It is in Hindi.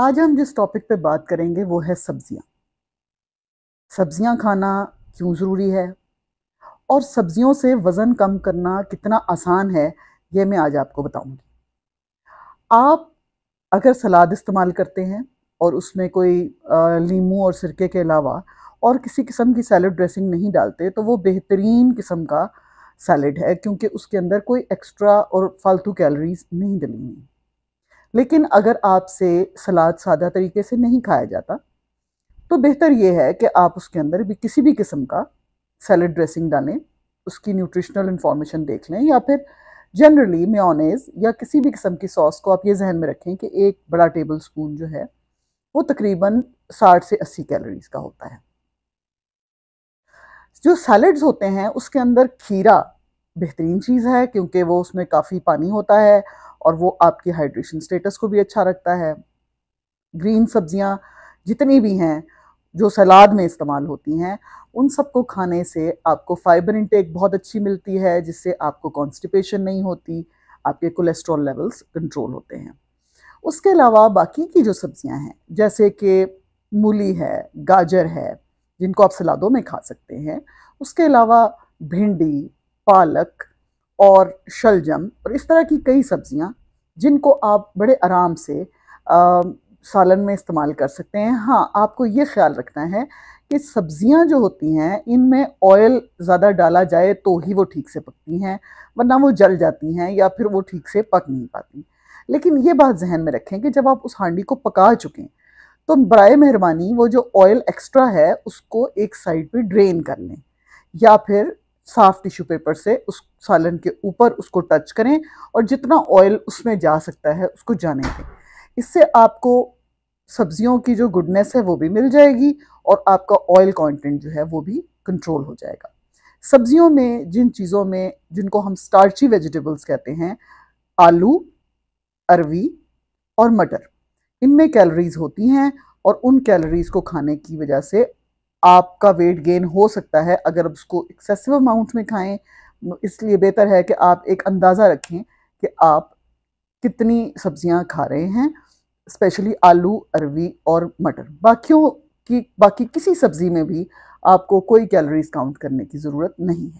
आज हम जिस टॉपिक पे बात करेंगे वो है सब्जियां सब्जियां खाना क्यों ज़रूरी है और सब्जियों से वज़न कम करना कितना आसान है ये मैं आज आपको बताऊंगी आप अगर सलाद इस्तेमाल करते हैं और उसमें कोई लीमू और सिरके के अलावा और किसी किस्म की सैलड ड्रेसिंग नहीं डालते तो वो बेहतरीन किस्म का सैलड है क्योंकि उसके अंदर कोई एक्स्ट्रा और फालतू कैलोरीज नहीं डली हुई लेकिन अगर आपसे सलाद सादा तरीके से नहीं खाया जाता तो बेहतर ये है कि आप उसके अंदर भी किसी भी किस्म का सैलड ड्रेसिंग डालें उसकी न्यूट्रिशनल इन्फॉर्मेशन देख लें या फिर जनरली म्योनेज या किसी भी किस्म की सॉस को आप ये जहन में रखें कि एक बड़ा टेबल स्पून जो है वो तकरीबन साठ से अस्सी कैलोरीज का होता है जो सैलड्स होते हैं उसके अंदर खीरा बेहतरीन चीज़ है क्योंकि वो उसमें काफ़ी पानी होता है और वो आपकी हाइड्रेशन स्टेटस को भी अच्छा रखता है ग्रीन सब्जियां जितनी भी हैं जो सलाद में इस्तेमाल होती हैं उन सबको खाने से आपको फाइबर इंटेक बहुत अच्छी मिलती है जिससे आपको कॉन्स्टिपेशन नहीं होती आपके कोलेस्ट्रॉल लेवल्स कंट्रोल होते हैं उसके अलावा बाकी की जो सब्जियां हैं जैसे कि मूली है गाजर है जिनको आप सलादों में खा सकते हैं उसके अलावा भिंडी पालक और शलजम और इस तरह की कई सब्जियां जिनको आप बड़े आराम से आ, सालन में इस्तेमाल कर सकते हैं हाँ आपको ये ख्याल रखना है कि सब्जियां जो होती हैं इनमें ऑयल ज़्यादा डाला जाए तो ही वो ठीक से पकती हैं वरना वो जल जाती हैं या फिर वो ठीक से पक नहीं पाती लेकिन ये बात जहन में रखें कि जब आप उस हांडी को पका चुके तो बरए मेहरबानी वो जो ऑयल एक्स्ट्रा है उसको एक साइड पे ड्रेन कर लें या फिर साफ टिश्यू पेपर से उस सालन के ऊपर उसको टच करें और जितना ऑयल उसमें जा सकता है उसको जाने दें इससे आपको सब्जियों की जो गुडनेस है वो भी मिल जाएगी और आपका ऑयल कंटेंट जो है वो भी कंट्रोल हो जाएगा सब्जियों में जिन चीज़ों में जिनको हम स्टार्ची वेजिटेबल्स कहते हैं आलू अरवी और मटर इनमें कैलोरीज होती हैं और उन कैलोरीज को खाने की वजह से आपका वेट गेन हो सकता है अगर आप उसको एक्सेसिव अमाउंट में खाएं तो इसलिए बेहतर है कि आप एक अंदाज़ा रखें कि आप कितनी सब्जियां खा रहे हैं स्पेशली आलू अरवी और मटर बाकियों की बाकी किसी सब्ज़ी में भी आपको कोई कैलोरीज काउंट करने की ज़रूरत नहीं है